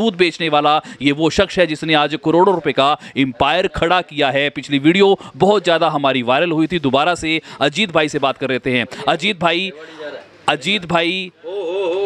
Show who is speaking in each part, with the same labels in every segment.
Speaker 1: दूध बेचने वाला ये वो शख्स है जिसने आज करोड़ों रुपए का एम्पायर खड़ा किया है पिछली वीडियो बहुत ज़्यादा हमारी वायरल हुई थी दोबारा से अजीत भाई से बात कर रहे थे अजीत भाई अजीत भाई ओ, ओ, ओ,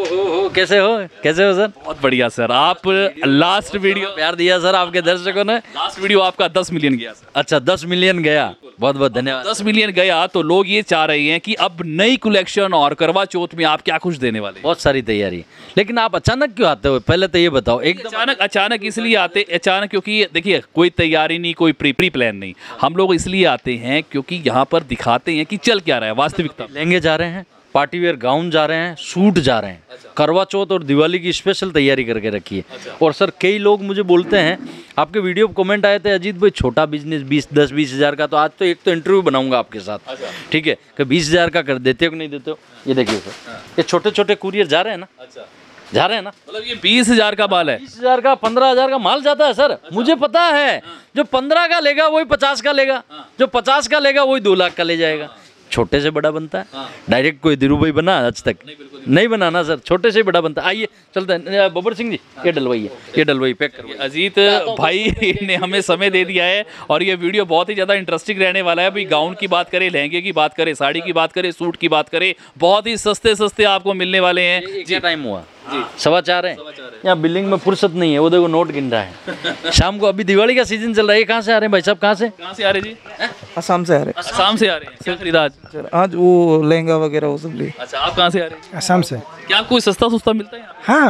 Speaker 1: कैसे हो कैसे हो सर बहुत बढ़िया सर आप लास्ट वीडियो प्यार दिया सर आपके दर्शकों ने लास्ट वीडियो आपका दस मिलियन गया सर अच्छा दस मिलियन गया बहुत बहुत धन्यवाद दस मिलियन गया तो लोग ये चाह रहे हैं कि अब नई कलेक्शन और करवा चौथ में आप क्या कुछ देने वाले बहुत सारी तैयारी लेकिन आप अचानक क्यों आते हो पहले तो ये बताओ एक अचानक अचानक इसलिए आते अचानक क्योंकि देखिए कोई तैयारी नहीं कोई प्री प्री प्लान नहीं हम लोग इसलिए आते हैं क्योंकि यहाँ पर दिखाते हैं कि चल क्या रहा है वास्तविकता लेंगे जा रहे हैं पार्टी वेयर गाउन जा रहे हैं
Speaker 2: सूट जा रहे हैं
Speaker 1: अच्छा। करवा चौथ और दिवाली की स्पेशल तैयारी करके रखी है
Speaker 2: अच्छा। और सर कई लोग मुझे बोलते हैं आपके वीडियो पर कमेंट आए थे अजीत भाई छोटा बिजनेस बीस दस बीस हज़ार का तो आज तो एक तो इंटरव्यू बनाऊंगा आपके साथ अच्छा। ठीक है कि बीस हज़ार का कर देते हो कि नहीं देते हो ये देखिए सर हाँ। ये छोटे छोटे कुरियर जा रहे हैं ना अच्छा। जा रहे हैं ना मतलब ये बीस हजार का माल है बीस हजार का पंद्रह हजार का माल जाता है सर अच्छा। मुझे पता है हाँ। जो पंद्रह का लेगा वही पचास का लेगा हाँ। जो पचास का लेगा वही दो लाख का ले जाएगा छोटे से बड़ा बनता है हाँ। डायरेक्ट कोई धीरू
Speaker 1: भाई बना आज तक नहीं, नहीं बनाना सर छोटे से बड़ा बनता आइए चलते हैं बबर सिंह जी ये हाँ। डलवाइए ये डलवाई पैक करिए अजीत भाई ने हमें समय दे दिया है और ये वीडियो बहुत ही ज़्यादा इंटरेस्टिंग रहने वाला है भाई गाउन की बात करें लहंगे की बात करें साड़ी की बात करें सूट की बात करें बहुत ही सस्ते सस्ते आपको मिलने वाले हैं जी टाइम हुआ
Speaker 2: सवा चार है यहाँ बिल्डिंग में फुर्सत नहीं है वो देखो नोट गिन रहा है
Speaker 1: शाम को अभी दिवाली का सीजन चल रहा है कहाँ से आ रहे हैं भाई साहब कहाँ से कहाँ से आ रहे जी आसाम से आ रहे हैं आसाम से आ रहे हैं क्या खरीदा आज आज वो लहंगा वगैरह वो सब लिए अच्छा आप कहाँ से आ रहे हैं आसाम से क्या आपको सस्ता सस्ता मिलता है हाँ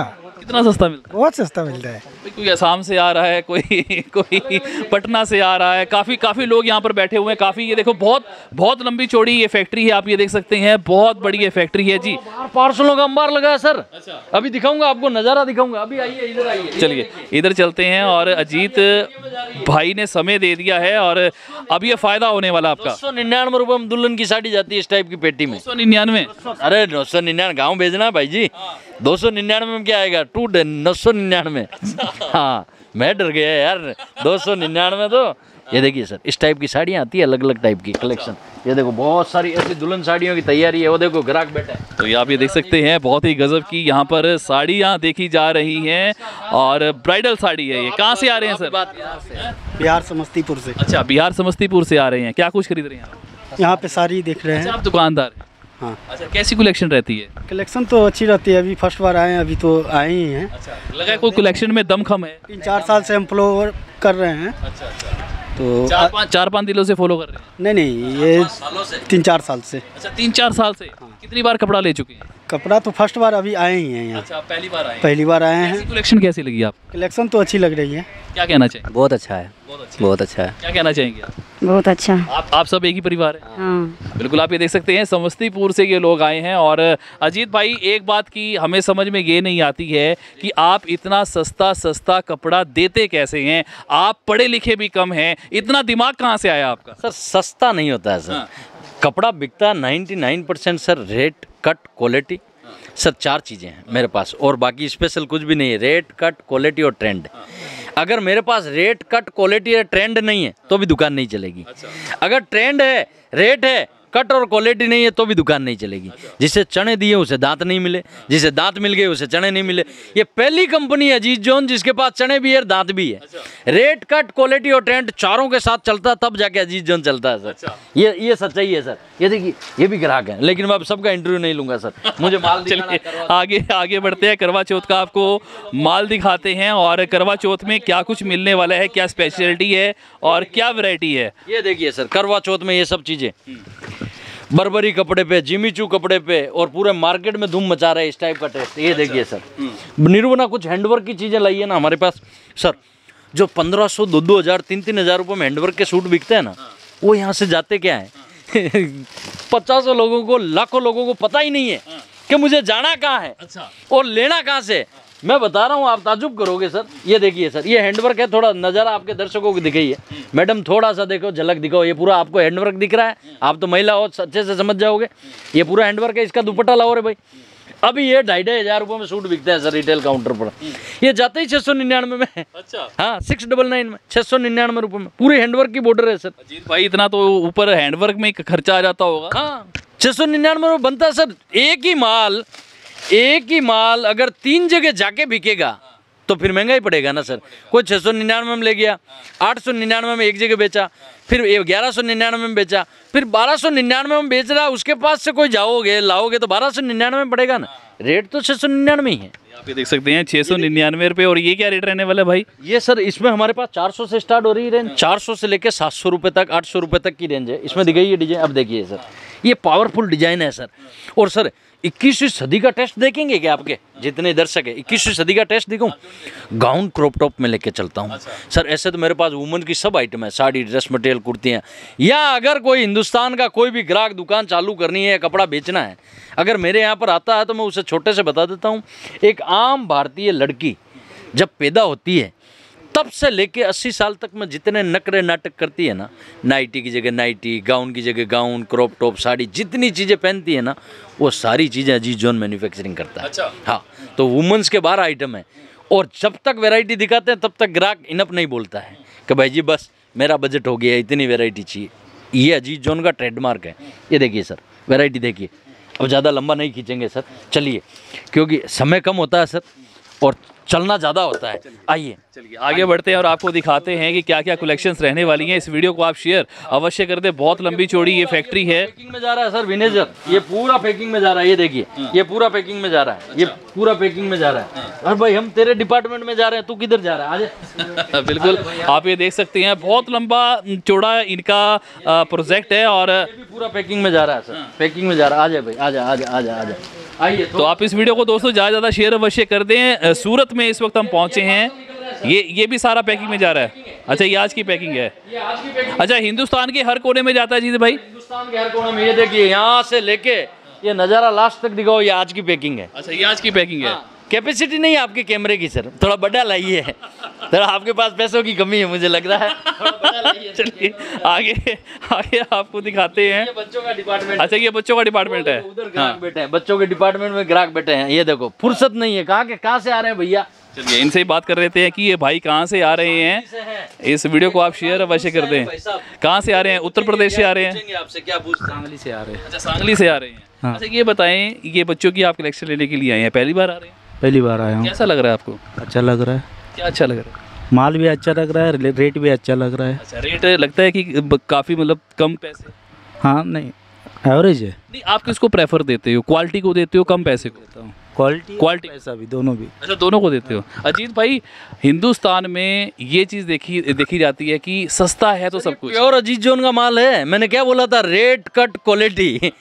Speaker 1: कितना सस्ता मिलता है बहुत सस्ता मिलता है कोई आसाम से आ रहा है कोई कोई पटना से आ रहा है काफ़ी काफ़ी लोग यहाँ पर बैठे हुए हैं काफ़ी ये देखो बहुत बहुत लंबी चौड़ी ये फैक्ट्री है आप ये देख सकते हैं बहुत बड़ी ये फैक्ट्री है जी पार्सलों का अंबार लगा है सर अच्छा अभी दिखाऊंगा आपको नज़ारा दिखाऊंगा अभी आइए इधर आइए चलिए इधर चलते हैं और अजीत भाई ने समय दे दिया है और अब ये फ़ायदा होने वाला आपका सौ निन्यानवे रुपये में दुल्हन की साड़ी जाती है इस टाइप की पेटी में सौ निन्यानवे
Speaker 2: अरे नौ सौ निन्यानवे गाँव भेजना भाई जी हाँ। दो सौ निन्यानवे में क्या आएगा टू नौ सौ निन्यानवे हाँ मैं डर गया यार दो सौ निन्यानवे तो ये देखिए सर इस टाइप की साड़ियाँ आती है अलग अलग टाइप की कलेक्शन ये देखो बहुत सारी ऐसी दुल्हन साड़ियों की तैयारी है वो देखो ग्राहक बैठा
Speaker 1: है तो ये आप ये देख सकते हैं बहुत ही गजब की यहाँ पर साड़ियाँ देखी जा रही हैं और ब्राइडल साड़ी है ये कहाँ से आ रहे हैं सर बिहार समस्तीपुर से अच्छा बिहार समस्तीपुर से आ रहे हैं क्या कुछ खरीद रहे हैं यहाँ पे साड़ी देख रहे हैं अच्छा, आप दुकानदार हाँ अच्छा कैसी कलेक्शन रहती है कलेक्शन तो अच्छी रहती है अभी फर्स्ट बार आए हैं अभी तो आए ही हैं अच्छा लगा कोई कलेक्शन में दम खम है तीन चार साल से हम फ्लोवर कर रहे हैं अच्छा अच्छा तो चार पाँच चार पाँच दिनों से फॉलो कर रहे हैं नहीं नहीं अच्छा, ये तीन चार साल से अच्छा तीन चार साल से हाँ। कितनी बार कपड़ा ले चुके हैं कपड़ा तो फर्स्ट बार अभी आए ही हैं यहाँ अच्छा पहली बार आए पहली बार आए हैं कलेक्शन कैसी लगी आप कलेक्शन तो अच्छी लग रही है क्या कहना चाहिए बहुत अच्छा है बहुत अच्छा, अच्छा है क्या कहना चाहेंगे बहुत अच्छा आप आप सब एक ही परिवार है हाँ। बिल्कुल आप ये देख सकते हैं समस्तीपुर से ये लोग आए हैं और अजीत भाई एक बात की हमें समझ में ये नहीं आती है कि आप इतना सस्ता सस्ता कपड़ा देते कैसे हैं आप पढ़े लिखे भी कम हैं इतना दिमाग कहाँ से आया आपका सर सस्ता नहीं होता है सर हाँ। कपड़ा बिकता 99 percent sir rate
Speaker 2: cut quality sir चार चीज़ें हैं मेरे पास और बाकी स्पेशल कुछ भी नहीं है रेट कट क्वालिटी और ट्रेंड अगर मेरे पास रेट कट क्वालिटी या ट्रेंड नहीं है तो भी दुकान नहीं चलेगी अच्छा। अगर ट्रेंड है रेट है कट और क्वालिटी नहीं है तो भी दुकान नहीं चलेगी जिसे चने दिए उसे दांत नहीं मिले जिसे दांत मिल गए उसे चने नहीं मिले ये पहली कंपनी है जीत जोन जिसके पास चने भी है और दांत भी है रेट कट क्वालिटी और ट्रेंड चारों के साथ चलता है तब जाके अजीत जोन चलता है सर अच्छा। ये ये सच्चाई है सर ये देखिए ये भी ग्राहक है लेकिन मैं अब सबका इंटरव्यू नहीं लूंगा
Speaker 1: सर मुझे माल चलिए आगे आगे बढ़ते हैं करवा चौथ का आपको माल दिखाते हैं और करवा चौथ में क्या कुछ मिलने वाला है क्या स्पेशलिटी है और क्या वेरायटी है ये देखिए सर करवा चौथ में ये सब चीज़ें हम्म। बरबरी कपड़े पे जिमी चू कपड़े पे और
Speaker 2: पूरे मार्केट में धूम मचा रहा है इस टाइप का टेस्ट ये अच्छा। देखिए सर हम्म। निरूपना कुछ हैंडवर्क की चीज़ें है ना हमारे पास सर जो पंद्रह सौ दो दो हज़ार तीन तीन हज़ार रुपये में हैंडवर्क के सूट बिकते हैं ना हाँ। वो यहाँ से जाते क्या है पचासों लोगों को लाखों लोगों को पता ही नहीं है हाँ। कि मुझे जाना कहाँ है अच्छा। और लेना कहाँ से मैं बता रहा हूँ आप ताजुब करोगे सर ये देखिए सर ये हैंडवर्क है थोड़ा नज़र आपके दर्शकों को दिखाई है मैडम थोड़ा सा देखो झलक दिखाओ ये पूरा आपको हैंडवर्क दिख रहा है आप तो महिला हो अच्छे से समझ जाओगे ये पूरा हैंडवर्क है इसका दुपट्टा लाओ रे भाई अभी ये ढाई ढाई हजार रुपये में सूट बिकता है सर रिटेल काउंटर पर ये जाते ही छह सौ निन्यानवे में अच्छा हाँ सिक्स डबल नाइन में छह सौ निन्यानवे रुपये में पूरे हैंडवर्क की बॉर्डर है सर अजीत भाई इतना तो ऊपर हैंडवर्क में खर्चा आ जाता होगा हाँ छह सौ निन्यानवे रुपये बनता है सर एक ही माल एक ही माल अगर तीन जगह जाके बिकेगा तो फिर महंगा ही पड़ेगा ना सर कोई छः सौ निन्यानवे में ले गया आठ सौ निन्यानवे में एक जगह बेचा फिर ग्यारह सौ निन्यानवे में बेचा फिर बारह सौ निन्यानवे में बेच रहा उसके पास से कोई जाओगे लाओगे तो बारह सौ निन्यानवे में पड़ेगा ना रेट तो छः सौ निन्यानवे ही है
Speaker 1: आप ये देख सकते हैं छः सौ निन्यानवे रुपये और ये
Speaker 2: क्या रेट रहने वाला भाई ये सर इसमें हमारे पास चार सौ से स्टार्ट हो रही रेंज चार सौ से लेकर सात सौ रुपये तक आठ सौ रुपये तक की रेंज है इसमें दिखाई है डिजाइन अब देखिए सर ये पावरफुल डिजाइन है सर और सर इक्कीसवीं सदी का टेस्ट देखेंगे क्या आपके जितने दर्शक है इक्कीसवीं सदी का टेस्ट देखूँ गाउन क्रॉप टॉप में लेके चलता हूँ अच्छा। सर ऐसे तो मेरे पास वुमन की सब आइटम है साड़ी ड्रेस मटेरियल कुर्तियाँ या अगर कोई हिंदुस्तान का कोई भी ग्राहक दुकान चालू करनी है या कपड़ा बेचना है अगर मेरे यहाँ पर आता है तो मैं उसे छोटे से बता देता हूँ एक आम भारतीय लड़की जब पैदा होती है तब से लेके 80 साल तक में जितने नकरे नाटक करती है ना नाइटी की जगह नाइटी गाउन की जगह गाउन क्रॉप टॉप साड़ी जितनी चीज़ें पहनती है ना वो सारी चीज़ें अजीत जोन मैन्युफैक्चरिंग करता है अच्छा हाँ तो वुमेंस के बारह आइटम है और जब तक वेराइटी दिखाते हैं तब तक ग्राहक इनअप नहीं बोलता है कि भाई जी बस मेरा बजट हो गया इतनी वेराइटी चाहिए ये अजीत जोन का ट्रेडमार्क है ये देखिए सर वेराइटी देखिए अब ज़्यादा लंबा
Speaker 1: नहीं खींचेंगे सर चलिए क्योंकि समय कम होता है सर और चलना ज़्यादा होता है आइए चलिए आगे बढ़ते हैं और आपको दिखाते हैं कि क्या क्या कलेक्शंस रहने वाली हैं इस वीडियो को आप शेयर अवश्य कर दे बहुत लंबी चौड़ी ये फैक्ट्री है पैकिंग में जा रहा है सर विनेजर ये पूरा पैकिंग में जा रहा है ये देखिए हाँ। ये पूरा पैकिंग में जा रहा है ये अच्छा।
Speaker 2: पूरा पैकिंग में जा रहा है अरे हाँ। भाई हम तेरे डिपार्टमेंट में जा रहे हैं तू किधर जा रहा है
Speaker 1: आज बिल्कुल आप ये देख सकते हैं बहुत लंबा चौड़ा इनका प्रोजेक्ट है और पूरा पैकिंग में जा रहा है सर
Speaker 2: पैकिंग हाँ। में जा रहा है आ जाए भाई आ जाए आ जाए आ जाए आ
Speaker 1: जा आइए तो-, तो आप इस वीडियो को दोस्तों ज़्यादा ज़्यादा शेयर अवश्य कर दें सूरत में इस वक्त हम पहुँचे हैं ये ये भी सारा पैकिंग में जा रहा है अच्छा ये आज की पैकिंग है अच्छा हिंदुस्तान के हर कोने में जाता है जी भाई
Speaker 2: हिंदुस्तान के हर कोने में ये देखिए
Speaker 1: यहाँ से लेके ये नज़ारा लास्ट
Speaker 2: तक दिखाओ ये आज की पैकिंग है अच्छा ये आज की पैकिंग है हाँ। कैपेसिटी नहीं है आपके कैमरे की सर थोड़ा बड़ा लाइए
Speaker 1: थोड़ा आपके पास पैसों की कमी है मुझे लग रहा है चलिए आगे आगे आपको दिखाते हैं
Speaker 2: बच्चों का डिपार्टमेंट अच्छा
Speaker 1: ये बच्चों का डिपार्टमेंट है उधर ग्राहक हाँ. बैठे हैं बच्चों के डिपार्टमेंट में ग्राहक बैठे हैं ये देखो फुर्सत नहीं है कहाँ के कहाँ से आ रहे हैं भैया चलिए इनसे ही बात कर रहे थे कि ये भाई कहाँ से आ रहे हैं इस वीडियो को आप शेयर अवश्य कर दें कहाँ से आ रहे हैं उत्तर प्रदेश से आ रहे हैं
Speaker 2: आपसे क्या सांगली
Speaker 1: से आ रहे हैं अच्छा सांगली से आ रहे हैं हाँ. अच्छा ये बताएं ये बच्चों की आप कलेक्शन लेने के लिए आए हैं पहली बार आ रहे हैं पहली बार आया हूँ कैसा लग रहा है आपको अच्छा लग रहा है क्या अच्छा लग रहा है माल भी अच्छा लग रहा है रेट भी अच्छा लग रहा है अच्छा रेट लगता है कि काफ़ी मतलब कम पैसे हाँ नहीं एवरेज है नहीं आप किसको प्रेफर देते हो क्वालिटी को देते हो कम पैसे को देता हूँ क्वालिटी क्वालिटी पैसा भी दोनों भी अच्छा दोनों को देते हो अजीत भाई हिंदुस्तान में ये चीज़ देखी देखी जाती है कि सस्ता है तो सब कुछ और अजीत जोन का माल है मैंने क्या बोला था रेट कट क्वालिटी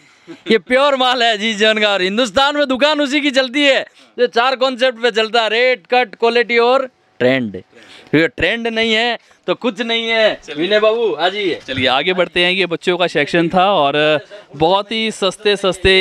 Speaker 1: ये प्योर माल है जी जीवन का और
Speaker 2: हिंदुस्तान में दुकान उसी की चलती है जो चार कॉन्सेप्ट पे चलता है रेट कट क्वालिटी और ट्रेंड
Speaker 1: क्योंकि ट्रेंड नहीं है तो कुछ नहीं है विनय बाबू आ चलिए आगे बढ़ते हैं ये बच्चों का सेक्शन था और बहुत ही सस्ते सस्ते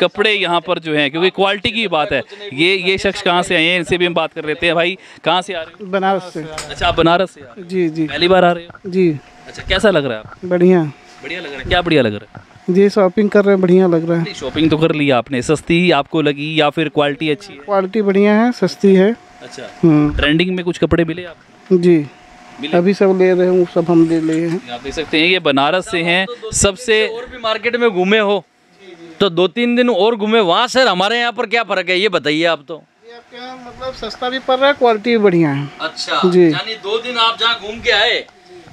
Speaker 1: कपड़े यहाँ पर जो हैं क्योंकि क्वालिटी की बात है ये ये शख्स कहाँ से आए हैं इनसे भी हम बात कर लेते हैं भाई कहाँ से आ रहे हैं बनारस से अच्छा आप बनारस से जी जी पहली बार आ रहे हो जी अच्छा कैसा लग रहा है बढ़िया बढ़िया लग रहा है क्या बढ़िया लग रहा है जी शॉपिंग कर रहे हैं बढ़िया लग रहा है शॉपिंग तो कर ली आपने सस्ती ही आपको लगी या फिर क्वालिटी अच्छी है क्वालिटी बढ़िया है सस्ती है अच्छा ट्रेंडिंग हम्म। में कुछ कपड़े मिले आप जी अभी सब ले रहे हूँ सब हम ले रहे हैं आप देख सकते हैं ये बनारस से हैं सबसे और भी मार्केट में घूमे हो तो दो तीन दिन और घूमे
Speaker 2: वहाँ सर हमारे यहाँ पर क्या फर्क है ये बताइए आप तो
Speaker 1: मतलब सस्ता भी पड़ रहा है क्वालिटी भी बढ़िया है अच्छा जी यानी दो दिन आप जहाँ घूम के आए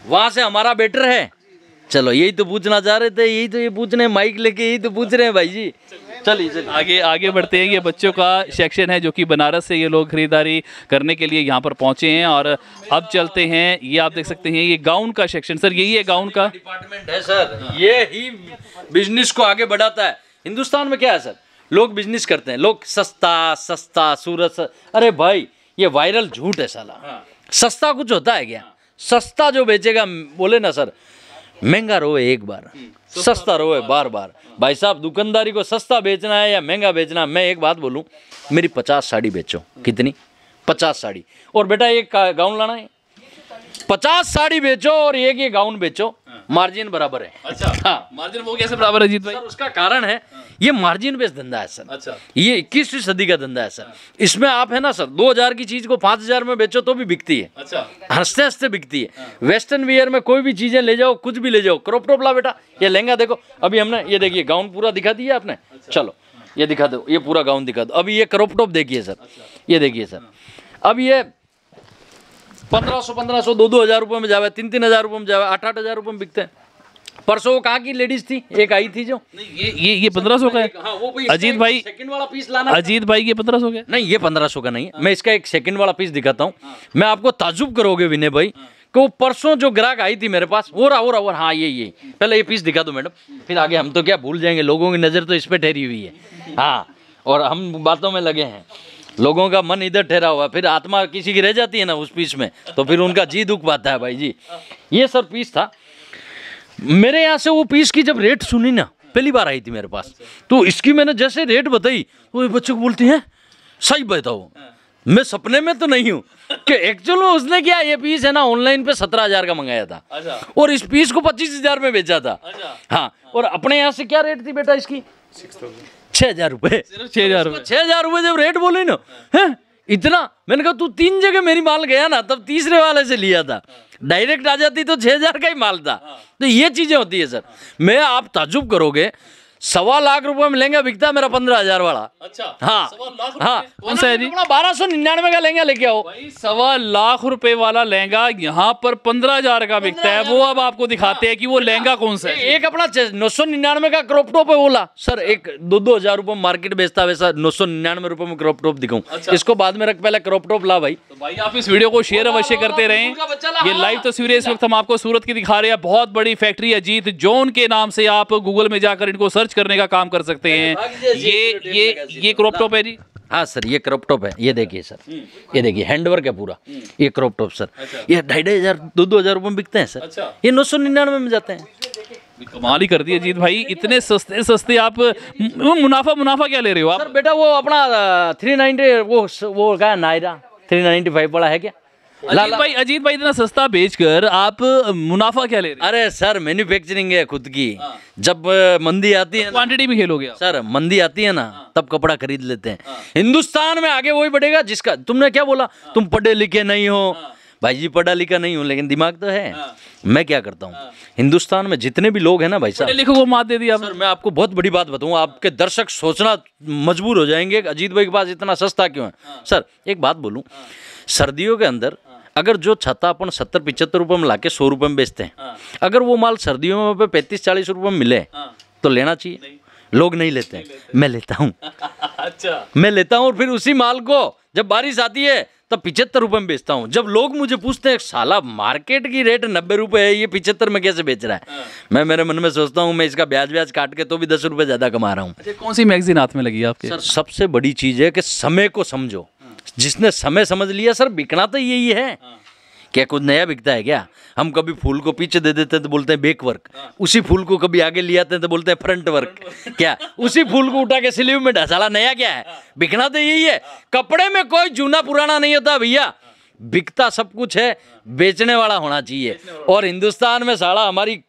Speaker 2: वहाँ से हमारा बेटर है
Speaker 1: चलो यही तो पूछना चाह रहे थे यही तो ये पूछ रहे माइक लेके यही तो पूछ रहे हैं भाई जी चलिए चलिए आगे आगे बढ़ते हैं ये बच्चों का सेक्शन है जो कि बनारस से ये लोग खरीदारी करने के लिए यहाँ पर पहुँचे हैं और अब चलते हैं ये आप देख सकते हैं ये गाउन का सेक्शन सर यही है गाउन का
Speaker 2: डिपार्टमेंट है सर
Speaker 1: ये ही बिजनेस को आगे बढ़ाता है हिंदुस्तान में क्या है सर
Speaker 2: लोग बिजनेस करते हैं लोग सस्ता सस्ता सूरत अरे भाई ये वायरल झूठ है साला हाँ। सस्ता कुछ होता है क्या सस्ता जो बेचेगा बोले ना सर महंगा रोए एक बार हम्म, सस्ता रोए बार बार भाई साहब दुकानदारी को सस्ता बेचना है या महंगा बेचना मैं एक बात बोलूँ मेरी पचास साड़ी बेचो कितनी पचास साड़ी और बेटा एक गाउन लाना है पचास साड़ी बेचो और एक ये गाउन बेचो मार्जिन बराबर है अच्छा हाँ मार्जिन वो कैसे बराबर है जीत भाई सर उसका कारण है ये मार्जिन बेस्ड धंधा है सर अच्छा ये इक्कीसवीं सदी का धंधा है सर इसमें आप है ना सर 2000 की चीज को 5000 में बेचो तो भी बिकती है अच्छा हंसते हंसते बिकती है हाँ। वेस्टर्न वियर में कोई भी चीजें ले जाओ कुछ भी ले जाओ क्रोप टॉप ला बेटा ये लहंगा देखो अभी हमने ये देखिए गाउन पूरा दिखा दिया आपने अच्छा। चलो ये दिखा दो ये पूरा गाउन दिखा दो अभी ये क्रॉप टॉप देखिए सर अच्छा। ये देखिए सर अब ये पंद्रह सौ पंद्रह सौ दो दो हज़ार रुपये में जावे तीन तीन हज़ार रुपये में जावे आठ आठ हज़ार रुपये में बिकते हैं परसों वो कहाँ की लेडीज थी एक आई थी जो नहीं ये ये ये पंद्रह सौ का है
Speaker 1: हाँ, अजीत भाई
Speaker 2: सेकंड वाला पीस लाना अजीत भाई ये पंद्रह सौ का नहीं ये पंद्रह सौ का नहीं है मैं इसका एक सेकंड वाला पीस दिखाता हूँ हाँ। मैं आपको ताजुब करोगे विनय भाई हाँ। कि वो परसों जो ग्राहक आई थी मेरे पास वो रहा वो रहा हाँ ये ये पहले ये पीस दिखा दो मैडम फिर आगे हम तो क्या भूल जाएंगे लोगों की नज़र तो इस पर ठहरी हुई है हाँ और हम बातों में लगे हैं लोगों का मन इधर ठहरा हुआ फिर आत्मा किसी की रह जाती है ना उस पीस में तो फिर उनका जी दुख पाता है भाई जी ये सर पीस था मेरे यहाँ से वो पीस की जब रेट सुनी ना पहली बार आई थी मेरे पास तो इसकी मैंने जैसे रेट बताई वो बच्चों को बोलती है सही बताओ मैं सपने में तो नहीं हूँ कि एक्चुअल में उसने क्या ये पीस है ना ऑनलाइन पे सत्रह हजार का मंगाया था अच्छा। और इस पीस को पच्चीस हजार में बेचा था अच्छा। हाँ और अपने यहाँ से क्या रेट थी बेटा इसकी छः हजार रुपये छः हजार रुपये छः हजार रुपये जब रेट बोले ना है इतना मैंने कहा तू तीन जगह मेरी माल गया ना तब तीसरे वाले से लिया था डायरेक्ट आ जाती तो छः हजार का ही माल था हाँ। तो ये चीज़ें होती है सर मैं आप ताजुब करोगे सवा लाख रुपए में लेंगे बिकता मेरा पंद्रह
Speaker 1: हजार वाला अच्छा हाँ हाँ कौन सा बारह सौ निन्यानवे का लहंगा लेके आओ सवा लाख रुपए वाला लहंगा यहाँ पर पंद्रह हजार का बिकता है वो अब आपको दिखाते हैं कि वो हाँ, लहंगा कौन सा है एक अपना नौ सौ निन्यानवे का क्रोपटॉप है बोला सर अच्छा। एक दो दो हजार रूपये मार्केट
Speaker 2: बेचता वैसा नौ सौ निन्यानवे रुपए में क्रोपटॉप दिखाऊँ अच्छा। इसको बाद में रख पहले क्रोपटॉप ला भाई
Speaker 1: तो भाई आप इस वीडियो को शेयर अवश्य करते रहे ये लाइव हाँ, तस्वीरें इस वक्त हम आपको सूरत की दिखा रहे हैं बहुत बड़ी फैक्ट्री अजीत जोन के नाम से आप गूगल में जाकर इनको सर्च करने का काम कर सकते हैं ये ये ये क्रॉप टॉप है जी हाँ
Speaker 2: सर ये क्रॉप टॉप है ये देखिए सर हम्म। ये देखिए हैंडवर्क है पूरा हम्म। ये क्रॉप टॉप
Speaker 1: सर अच्छा। ये ढाई ढाई हज़ार दो दो हज़ार रुपये में बिकते हैं सर अच्छा। ये नौ सौ निन्यानवे में जाते हैं कमाल ही कर दिया जीत भाई इतने सस्ते सस्ते आप मुनाफा मुनाफा क्या ले रहे हो आप सर
Speaker 2: बेटा वो अपना थ्री नाइनटी वो वो क्या नायरा थ्री नाइनटी फाइव वाला है क्या अजीत भाई
Speaker 1: अजीत भाई इतना सस्ता बेचकर आप मुनाफा क्या ले रहे हैं अरे सर
Speaker 2: मैन्युफैक्चरिंग है खुद की हाँ। जब मंदी आती है क्वांटिटी भी खेलोगे सर मंदी आती है ना हाँ। तब कपड़ा खरीद लेते हैं हाँ। हिंदुस्तान में आगे वही बढ़ेगा जिसका तुमने क्या बोला तुम पढ़े लिखे नहीं हो भाई जी पढ़ा लिखा नहीं हूँ लेकिन दिमाग तो है मैं क्या करता हूँ हिंदुस्तान में जितने भी लोग हैं ना भाई साहब लिखो को मात दे दिया सर मैं आपको बहुत बड़ी बात बताऊँ आपके दर्शक सोचना मजबूर हो जाएंगे अजीत भाई के पास इतना सस्ता क्यों है सर एक बात बोलूँ सर्दियों के अंदर अगर जो छत्ता अपन सत्तर पिछहत्तर रुपये में लाके सौ रुपये में बेचते हैं हाँ। अगर वो माल सर्दियों में पैंतीस चालीस रुपये में मिले हाँ। तो लेना चाहिए लोग नहीं लेते हैं मैं लेता हूँ
Speaker 1: अच्छा
Speaker 2: मैं लेता हूँ और फिर उसी माल को जब बारिश आती है तब पिछहत्तर रुपये में बेचता हूँ जब लोग मुझे पूछते हैं साला मार्केट की रेट नब्बे रुपये है ये पिछहत्तर में कैसे बेच रहा है हाँ। मैं मेरे मन में सोचता हूँ मैं इसका ब्याज ब्याज काट के तो भी दस रुपये ज़्यादा कमा रहा हूँ अच्छा,
Speaker 1: कौन सी मैगजीन हाथ में लगी
Speaker 2: आपके सर सबसे बड़ी चीज़ है कि समय को समझो जिसने समय समझ लिया सर बिकना तो यही है हाँ। क्या कुछ नया बिकता है क्या हम कभी फूल को पीछे दे देते हैं तो बोलते हैं बेक वर्क हाँ। उसी फूल को कभी आगे ले आते हैं तो बोलते हैं फ्रंट वर्क क्या उसी फूल को उठा के स्लीव में ढसाला नया क्या है हाँ। बिकना तो यही है कपड़े में कोई जूना पुराना नहीं होता भैया बिकता सब कुछ है बेचने वाला होना चाहिए और हिंदुस्तान में साड़ा हमारी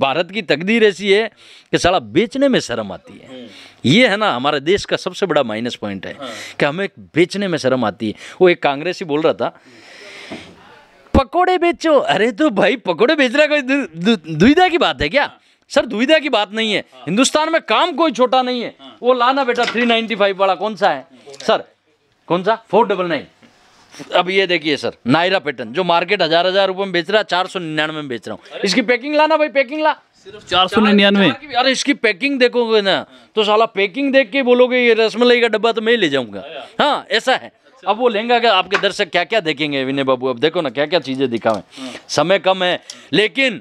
Speaker 2: भारत की तकदीर ऐसी है कि साला बेचने में शर्म आती है हम्म। ये है ना हमारे देश का सबसे बड़ा माइनस पॉइंट है हाँ। कि हमें बेचने में शर्म आती है वो एक कांग्रेसी बोल रहा था पकोड़े बेचो अरे तो भाई पकोड़े बेचना कोई दुविधा की बात है क्या सर दुविधा की बात नहीं है हाँ। हिंदुस्तान में काम कोई छोटा नहीं है हाँ। वो लाना बेटा थ्री वाला कौन सा है सर कौन सा फोर डबल नाइन अब ये देखिए सर नायरा पैटर्न जो मार्केट हजार हजार रुपये में बेच रहा है चार सौ निन्यानवे में बेच रहा हूँ इसकी पैकिंग लाना भाई पैकिंग ला सिर्फ चार सौ निन्यानवे अरे इसकी पैकिंग देखोगे ना तो साला पैकिंग देख के बोलोगे ये रसमलाई का डब्बा तो मैं ही ले जाऊंगा हाँ ऐसा है अच्छा। अब वो लेंगे आपके दर्शक क्या क्या देखेंगे विनय बाबू अब देखो ना क्या क्या चीज़ें दिखावें हाँ। समय कम है लेकिन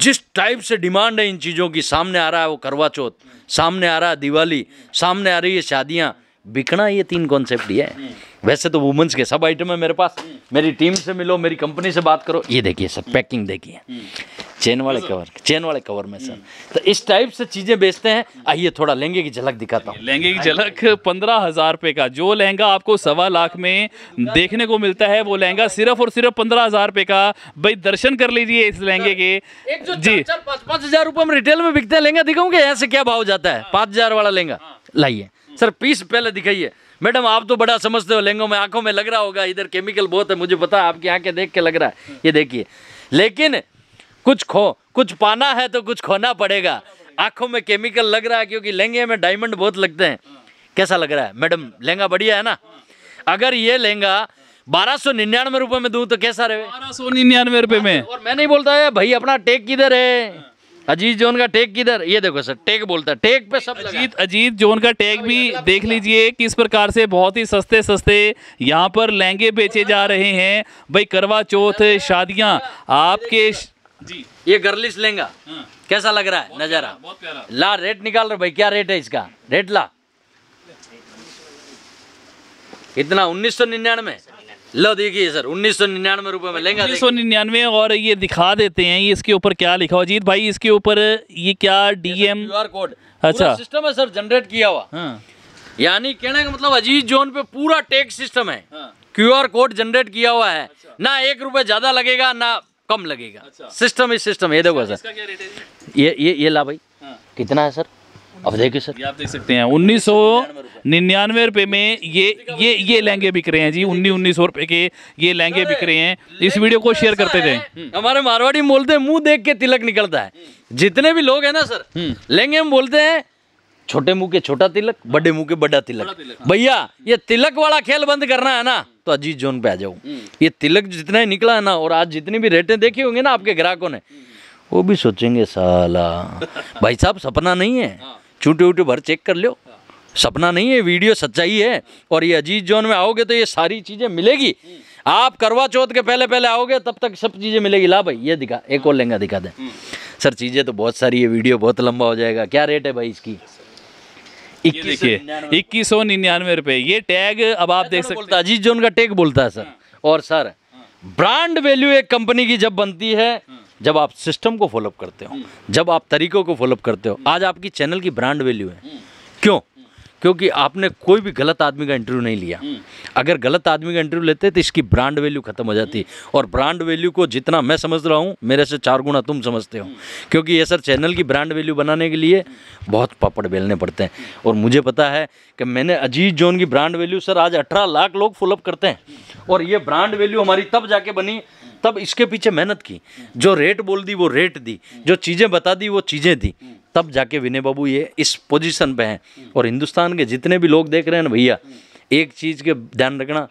Speaker 2: जिस टाइप से डिमांड है इन चीज़ों की सामने आ रहा है वो करवा चौथ सामने आ रहा है दिवाली सामने आ रही है शादियाँ बिकना ये तीन कॉन्सेप्ट ही है हम्म। वैसे तो वुमेंस के सब आइटम है मेरे पास मेरी टीम से मिलो मेरी कंपनी से बात करो ये देखिए सर पैकिंग देखिए चेन वाले कवर चेन
Speaker 1: वाले कवर में सर तो इस टाइप से चीज़ें बेचते हैं आइए थोड़ा लहंगे की झलक दिखाता हूँ लहंगे की झलक पंद्रह हज़ार रुपये का जो लहंगा आपको सवा लाख में देखने को मिलता है वो लहंगा सिर्फ और सिर्फ पंद्रह हज़ार रुपये का भाई दर्शन कर लीजिए इस लहंगे के जी पाँच हज़ार रुपये में रिटेल में बिकते हैं लहंगा दिखाऊंगे यहाँ से क्या भाव जाता है हाँ। पाँच हज़ार वाला लहंगा हाँ।
Speaker 2: लाइए सर पीस पहले दिखाइए मैडम आप तो बड़ा समझते हो लहंगों में आंखों में लग रहा होगा इधर केमिकल बहुत है मुझे पता है आपकी आंखें देख के लग रहा है ये देखिए लेकिन कुछ खो कुछ पाना है तो कुछ खोना पड़ेगा आंखों में केमिकल लग रहा है क्योंकि लहंगे में डायमंड बहुत लगते हैं कैसा लग रहा है मैडम लहंगा बढ़िया है ना अगर ये लहंगा बारह सौ निन्यानवे रुपए में दू तो कैसा रहे बारह सौ निन्यानवे रुपए में और मैं नहीं बोलता है भाई अपना टेक किधर है
Speaker 1: अजीत जोन का टेक किधर ये देखो सर टेक बोलता है टेक पे सब अजीत अजीत जोन का टेक भी देख लीजिए किस प्रकार से बहुत ही सस्ते सस्ते यहाँ पर लहंगे बेचे जा रहे हैं भाई करवा चौथ शादियाँ आपके जी ये गर्लिश लहंगा
Speaker 2: हाँ। कैसा लग रहा है नजारा ला रेट निकाल रहे भाई क्या रेट है इसका रेट ला कितना उन्नीस सौ निन्यानवे लो देखिए सर उन्नीस सौ निन्यानवे रूपए में लेंगे उन्नीस सौ
Speaker 1: निन्यानवे और ये दिखा देते हैं ये इसके ऊपर क्या लिखा अजीत भाई इसके ऊपर ये क्या डीएम एम आर
Speaker 2: कोड अच्छा सिस्टम है सर जनरेट किया हुआ हाँ। यानी कहने का मतलब अजीत जोन पे पूरा टैक्स सिस्टम है क्यू आर कोड जनरेट किया हुआ है अच्छा। ना एक रुपए ज्यादा लगेगा ना कम लगेगा सिस्टम इस सिस्टम ये देखो अच्छा, सर
Speaker 1: ये ये ये ला भाई
Speaker 2: हाँ। कितना है सर अब देखिए सर आप
Speaker 1: देख सकते हैं उन्नीस सौ निन्यानवे रुपये में ये ये ये लहंगे बिक रहे हैं जी उन्नीस उन्नीस सौ रुपये के ये लहंगे बिक रहे हैं इस वीडियो को शेयर तो करते थे हम्म। हमारे मारवाड़ी में बोलते हैं मुंह देख के तिलक निकलता है
Speaker 2: जितने भी लोग हैं ना सर हम्म। लहंगे हम बोलते हैं छोटे मुंह के छोटा तिलक बड़े मुंह के बड़ा तिलक हाँ। भैया ये तिलक वाला खेल बंद करना है ना तो अजीत जोन पे आ जाओ हम्म। ये तिलक जितना ही निकला है ना और आज जितनी भी रेटें देखी होंगी ना आपके ग्राहकों ने वो भी सोचेंगे साला भाई साहब सपना नहीं है हाँ। चूंटे वूटे भर चेक कर लो सपना नहीं है वीडियो सच्चाई है और ये अजीज जोन में आओगे तो ये सारी चीज़ें मिलेगी आप करवा चौथ के पहले पहले आओगे तब तक सब चीज़ें मिलेगी ला भाई ये दिखा एक और लहंगा दिखा दे सर चीज़ें तो बहुत सारी ये वीडियो बहुत लंबा हो जाएगा क्या रेट है भाई इसकी इक्कीस
Speaker 1: इक्कीस सौ निन्यानवे रुपए ये टैग अब आप देख तो सकते अजीज जोन का टैग बोलता है सर हाँ। और सर
Speaker 2: ब्रांड हाँ। वैल्यू एक कंपनी की जब बनती है हाँ। जब आप सिस्टम को फॉलोअप करते हो हम्म। जब आप तरीकों को फॉलोअप करते हो हम्म। आज आपकी चैनल की ब्रांड वैल्यू है हम्म। क्यों क्योंकि आपने कोई भी गलत आदमी का इंटरव्यू नहीं लिया हम्म। अगर गलत आदमी का इंटरव्यू लेते तो इसकी ब्रांड वैल्यू खत्म हो जाती हम्म। और ब्रांड वैल्यू को जितना मैं समझ रहा हूँ मेरे से चार गुना तुम समझते हो हम्म। क्योंकि ये सर चैनल की ब्रांड वैल्यू बनाने के लिए बहुत पापड़ बेलने पड़ते हैं और मुझे पता है कि मैंने अजीत जोन की ब्रांड वैल्यू सर आज अठारह लाख लोग फुलअप करते हैं और ये ब्रांड वैल्यू हमारी तब जाके बनी तब इसके पीछे मेहनत की जो रेट बोल दी वो रेट दी जो चीज़ें बता दी वो चीज़ें दी तब जाके विनय बाबू ये इस पोजीशन पे हैं और हिंदुस्तान के जितने भी लोग देख रहे हैं ना भैया एक चीज़ के ध्यान रखना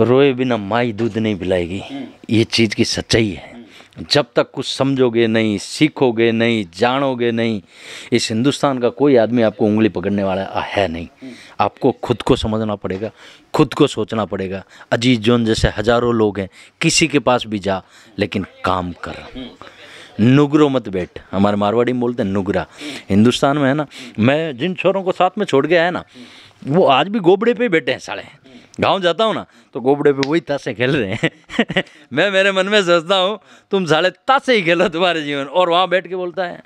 Speaker 2: रोए बिना माई दूध नहीं पिलाएगी ये चीज़ की सच्चाई है जब तक कुछ समझोगे नहीं सीखोगे नहीं जानोगे नहीं इस हिंदुस्तान का कोई आदमी आपको उंगली पकड़ने वाला है नहीं आपको खुद को समझना पड़ेगा खुद को सोचना पड़ेगा अजीत जोन जैसे हजारों लोग हैं किसी के पास भी जा लेकिन काम कर नुगरो मत बैठ हमारे मारवाड़ी में बोलते हैं नुगरा हिंदुस्तान में है ना मैं जिन छोरों को साथ में छोड़ गया है ना वो आज भी गोबड़े पे बैठे हैं साले गांव जाता हूँ ना तो गोबड़े पे वही ताशे खेल रहे हैं मैं मेरे मन में सोचता हूँ तुम साले ताशे ही खेलो तुम्हारे जीवन और वहाँ बैठ के बोलता है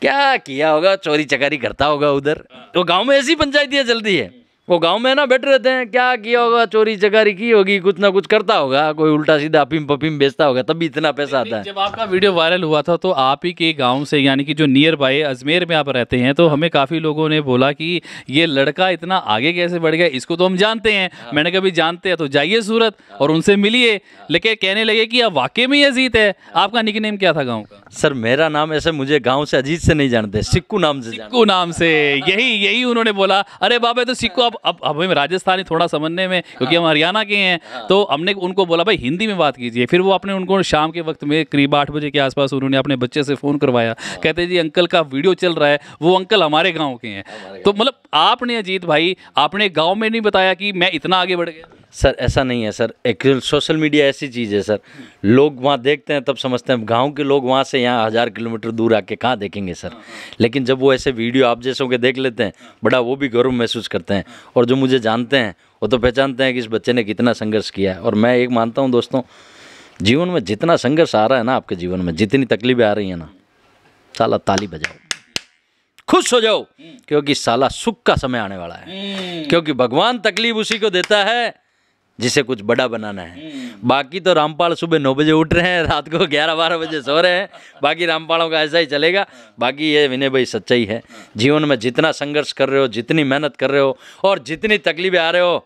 Speaker 2: क्या किया होगा चोरी चकारी करता होगा उधर तो गाँव में ऐसी पंचायतियाँ चलती है वो गांव में ना बैठे रहते हैं क्या किया होगा चोरी चकारी की होगी कुछ ना कुछ करता होगा कोई उल्टा सीधा अपीम पपीम बेचता होगा तभी इतना पैसा आता है जब
Speaker 1: आपका वीडियो वायरल हुआ था तो आप ही के गांव से यानी कि जो नियर बाय अजमेर में आप रहते हैं तो हाँ। हमें काफ़ी लोगों ने बोला कि ये लड़का इतना आगे कैसे बढ़ गया इसको तो हम जानते हैं हाँ। मैंने कभी जानते हैं तो जाइए सूरत हाँ। और उनसे मिलिए लेकिन कहने लगे कि आप वाकई में अजीत है आपका निक क्या था गाँव का सर
Speaker 2: मेरा नाम ऐसे मुझे गाँव से अजीत से नहीं जानते सिक्कू नाम से सिक्कू
Speaker 1: नाम से यही यही उन्होंने बोला अरे बाबा तो सिक्कू आप अब अब हमें राजस्थानी थोड़ा समझने में क्योंकि हाँ। हम हरियाणा के हैं हाँ। तो हमने उनको बोला भाई हिंदी में बात कीजिए फिर वो अपने उनको शाम के वक्त में करीब आठ बजे के आसपास उन्होंने अपने बच्चे से फ़ोन करवाया हाँ। कहते जी अंकल का वीडियो चल रहा है वो अंकल हमारे गाँव के हैं तो मतलब आपने अजीत भाई आपने गाँव में नहीं बताया कि मैं इतना आगे बढ़ गया सर ऐसा नहीं है सर एक्चुअल
Speaker 2: सोशल मीडिया ऐसी चीज़ है सर लोग वहाँ देखते हैं तब समझते हैं गांव के लोग वहाँ से यहाँ हज़ार किलोमीटर दूर आके कहाँ देखेंगे सर लेकिन जब वो ऐसे वीडियो आप जैसों के देख लेते हैं बड़ा वो भी गौरव महसूस करते हैं और जो मुझे जानते हैं वो तो पहचानते हैं कि इस बच्चे ने कितना संघर्ष किया है और मैं एक मानता हूँ दोस्तों जीवन में जितना संघर्ष आ रहा है ना आपके जीवन में जितनी तकलीफें आ रही हैं ना साला ताली बजाओ खुश हो जाओ क्योंकि साला सुख का समय आने वाला है हम्म। क्योंकि भगवान तकलीफ उसी को देता है जिसे कुछ बड़ा बनाना है हम्म। बाकी तो रामपाल सुबह नौ बजे उठ रहे हैं रात को ग्यारह बारह बजे सो रहे हैं बाकी रामपालों का ऐसा ही चलेगा हाँ। बाकी ये विनय भाई सच्चाई है हाँ। जीवन में जितना संघर्ष कर रहे हो जितनी मेहनत कर रहे हो और जितनी तकलीफें आ रहे हो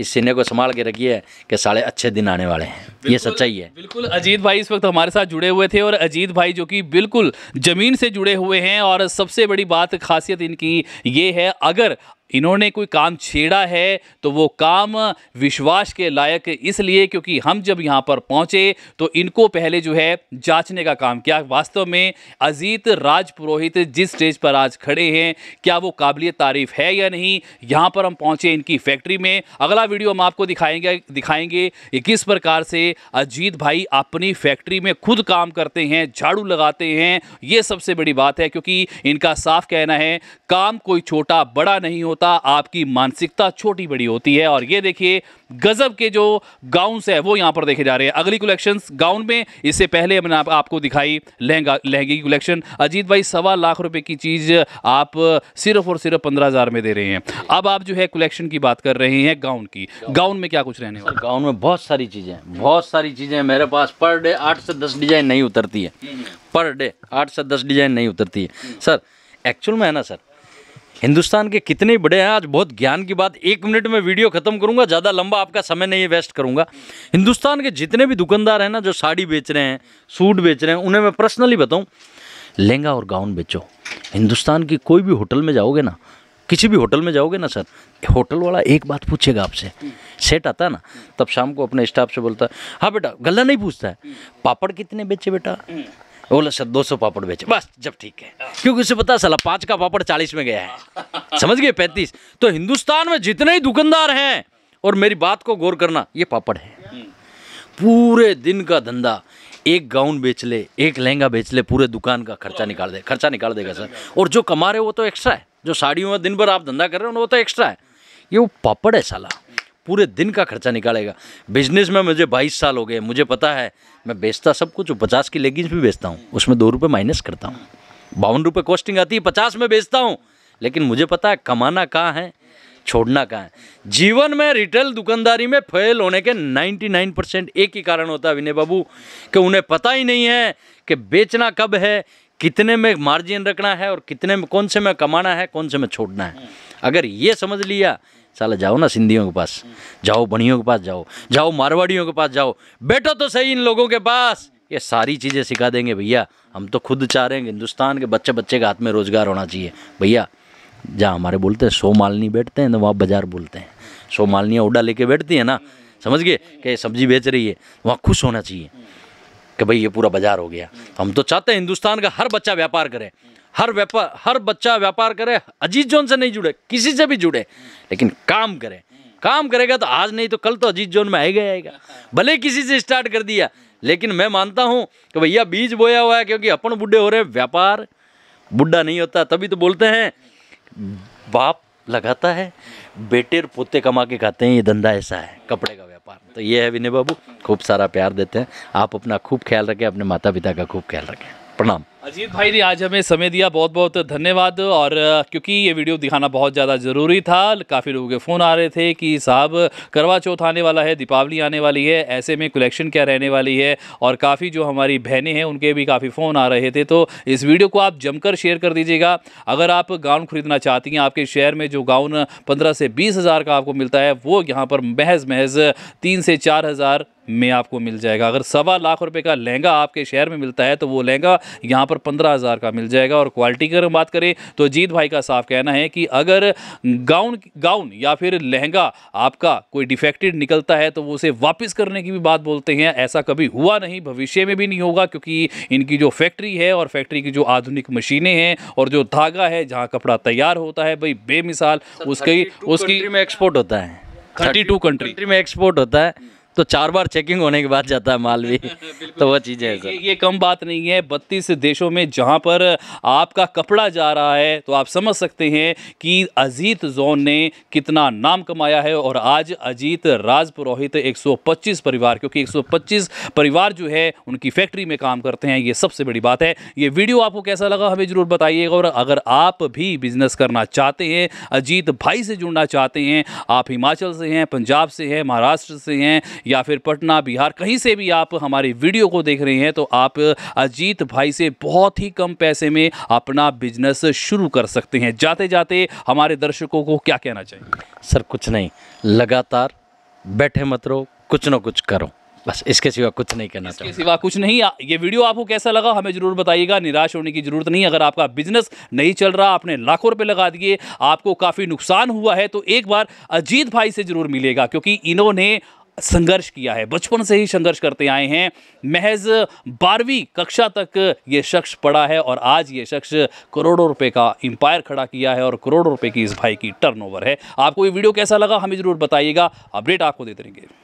Speaker 2: इस सीने को संभाल के रखिए कि साले अच्छे दिन आने वाले हैं ये सच्चाई है
Speaker 1: बिल्कुल अजीत भाई इस वक्त हमारे साथ जुड़े हुए थे और अजीत भाई जो कि बिल्कुल ज़मीन से जुड़े हुए हैं और सबसे बड़ी बात खासियत इनकी ये है अगर इन्होंने कोई काम छेड़ा है तो वो काम विश्वास के लायक इसलिए क्योंकि हम जब यहाँ पर पहुँचे तो इनको पहले जो है जांचने का काम क्या वास्तव में अजीत राज पुरोहित जिस स्टेज पर आज खड़े हैं क्या वो काबिलियत तारीफ है या नहीं यहाँ पर हम पहुँचे इनकी फैक्ट्री में अगला वीडियो हम आपको दिखाएंगे दिखाएंगे कि किस प्रकार से अजीत भाई अपनी फैक्ट्री में खुद काम करते हैं झाड़ू लगाते हैं ये सबसे बड़ी बात है क्योंकि इनका साफ कहना है काम कोई छोटा बड़ा नहीं होता होता आपकी मानसिकता छोटी बड़ी होती है और ये देखिए गजब के जो गाउन है वो यहाँ पर देखे जा रहे हैं अगली कलेक्शन गाउन में इससे पहले मैंने आप, आपको दिखाई लहंगा लहंगे की कलेक्शन अजीत भाई सवा लाख रुपए की चीज आप सिर्फ और सिर्फ पंद्रह हजार में दे रहे हैं अब आप जो है कलेक्शन की बात कर रहे हैं गाउन की गाउन में क्या कुछ रहने वाला गाउन में बहुत सारी चीजें बहुत सारी
Speaker 2: चीजें मेरे पास पर डे आठ से दस डिजाइन नहीं उतरती है हम्म। पर डे आठ से दस डिजाइन नहीं उतरती है सर एक्चुअल में है ना सर हिंदुस्तान के कितने बड़े हैं आज बहुत ज्ञान की बात एक मिनट में वीडियो ख़त्म करूंगा ज़्यादा लंबा आपका समय नहीं वेस्ट करूंगा हिंदुस्तान के जितने भी दुकानदार हैं ना जो साड़ी बेच रहे हैं सूट बेच रहे हैं उन्हें मैं पर्सनली बताऊँ लहंगा और गाउन बेचो हिंदुस्तान की कोई भी होटल में जाओगे ना किसी भी होटल में जाओगे ना सर होटल वाला एक बात पूछेगा आपसे सेट आता है ना तब शाम को अपने स्टाफ से बोलता है हाँ बेटा गला नहीं पूछता है पापड़ कितने बेचे बेटा बोला सर दो सौ पापड़ बेचे बस जब ठीक है क्योंकि उसे पता सला पांच का पापड़ चालीस में गया है समझ गए पैंतीस तो हिंदुस्तान में जितने ही दुकानदार हैं और मेरी बात को गौर करना ये पापड़ है पूरे दिन का धंधा एक गाउन बेच ले एक लहंगा बेच ले पूरे दुकान का खर्चा निकाल दे खर्चा निकाल देगा सर और जो कमा रहे वो तो एक्स्ट्रा है जो साड़ियों में दिन भर आप धंधा कर रहे हो वो तो एक्स्ट्रा है ये वो पापड़ है साला पूरे दिन का खर्चा निकालेगा बिजनेस में मुझे बाईस साल हो गए मुझे पता है मैं बेचता सब कुछ पचास की लेगिंग्स भी बेचता हूँ उसमें दो रुपये माइनस करता हूँ बावन रुपये कॉस्टिंग आती है पचास में बेचता हूँ लेकिन मुझे पता है कमाना कहाँ है छोड़ना कहाँ है जीवन में रिटेल दुकानदारी में फेल होने के 99 परसेंट एक ही कारण होता है विनय बाबू कि उन्हें पता ही नहीं है कि बेचना कब है कितने में मार्जिन रखना है और कितने में कौन से में कमाना है कौन से में छोड़ना है अगर ये समझ लिया साला जाओ ना सिंधियों के पास जाओ बनियों के पास जाओ जाओ मारवाड़ियों के पास जाओ बैठो तो सही इन लोगों के पास ये सारी चीज़ें सिखा देंगे भैया हम तो खुद चाह रहे हैं हिंदुस्तान के बच्चे बच्चे के हाथ में रोज़गार होना चाहिए भैया जहाँ हमारे बोलते हैं सो मालनी बैठते हैं तो वहाँ बाजार बोलते हैं सो मालनियाँ उड़ा लेके बैठती है ना समझ गए कि सब्जी बेच रही है वहाँ खुश होना चाहिए कि भाई ये पूरा बाजार हो गया तो हम तो चाहते हैं हिंदुस्तान का हर बच्चा व्यापार करे हर व्यापार हर बच्चा व्यापार करे अजीत जोन से नहीं जुड़े किसी से भी जुड़े लेकिन काम करे काम करेगा तो आज नहीं तो कल तो अजीत जोन में आएगा आएगा भले किसी से स्टार्ट कर दिया लेकिन मैं मानता हूँ कि भैया बीज बोया हुआ है क्योंकि अपन बुढ़े हो रहे व्यापार बुढ़ा नहीं होता तभी तो बोलते हैं बाप लगाता है बेटे और पोते कमा के खाते हैं ये धंधा ऐसा है कपड़े का व्यापार तो ये है विनय बाबू खूब सारा प्यार देते हैं आप अपना खूब ख्याल रखें अपने माता पिता का खूब ख्याल रखें प्रणाम
Speaker 1: अजीत भाई ने आज हमें समय दिया बहुत बहुत धन्यवाद और क्योंकि ये वीडियो दिखाना बहुत ज़्यादा ज़रूरी था काफ़ी लोगों के फ़ोन आ रहे थे कि साहब करवा चौथ आने वाला है दीपावली आने वाली है ऐसे में कलेक्शन क्या रहने वाली है और काफ़ी जो हमारी बहनें हैं उनके भी काफ़ी फ़ोन आ रहे थे तो इस वीडियो को आप जमकर शेयर कर दीजिएगा अगर आप गाउन ख़रीदना चाहती हैं आपके शहर में जो गाउन पंद्रह से बीस हज़ार का आपको मिलता है वो यहाँ पर महज महज तीन से चार हज़ार में आपको मिल जाएगा अगर सवा लाख रुपये का लहंगा आपके शहर में मिलता है तो वो लहंगा यहाँ पर पंद्रह हज़ार का मिल जाएगा और क्वालिटी की अगर बात करें तो जीत भाई का साफ कहना है कि अगर गाउन गाउन या फिर लहंगा आपका कोई डिफेक्टेड निकलता है तो वो उसे वापस करने की भी बात बोलते हैं ऐसा कभी हुआ नहीं भविष्य में भी नहीं होगा क्योंकि इनकी जो फैक्ट्री है और फैक्ट्री की जो आधुनिक मशीनें हैं और जो धागा है जहाँ कपड़ा तैयार होता है भाई बेमिसाल उसकी उसकी में एक्सपोर्ट होता है थर्टी टू कंट्री में एक्सपोर्ट होता है तो चार बार चेकिंग होने के बाद जाता है माल भी तो वह चीज है ये, ये कम बात नहीं है बत्तीस देशों में जहाँ पर आपका कपड़ा जा रहा है तो आप समझ सकते हैं कि अजीत जोन ने कितना नाम कमाया है और आज अजीत राज पुरोहित 125 परिवार क्योंकि 125 परिवार जो है उनकी फैक्ट्री में काम करते हैं ये सबसे बड़ी बात है ये वीडियो आपको कैसा लगा हमें ज़रूर बताइएगा और अगर आप भी बिजनेस करना चाहते हैं अजीत भाई से जुड़ना चाहते हैं आप हिमाचल से हैं पंजाब से हैं महाराष्ट्र से हैं या फिर पटना बिहार कहीं से भी आप हमारे वीडियो को देख रहे हैं तो आप अजीत भाई से बहुत ही कम पैसे में अपना बिजनेस शुरू कर सकते हैं जाते जाते हमारे दर्शकों को क्या कहना चाहिए
Speaker 2: सर कुछ नहीं लगातार बैठे मत रहो कुछ ना कुछ करो बस इसके सिवा कुछ नहीं करना चाहिए
Speaker 1: सिवा कुछ नहीं ये वीडियो आपको कैसा लगा हमें जरूर बताइएगा निराश होने की जरूरत नहीं अगर आपका बिजनेस नहीं चल रहा आपने लाखों रुपए लगा दिए आपको काफ़ी नुकसान हुआ है तो एक बार अजीत भाई से जरूर मिलेगा क्योंकि इन्होंने संघर्ष किया है बचपन से ही संघर्ष करते आए हैं महज बारहवीं कक्षा तक ये शख्स पढ़ा है और आज ये शख्स करोड़ों रुपए का एम्पायर खड़ा किया है और करोड़ों रुपए की इस भाई की टर्नओवर है आपको ये वीडियो कैसा लगा हमें ज़रूर बताइएगा अपडेट आपको देते रहेंगे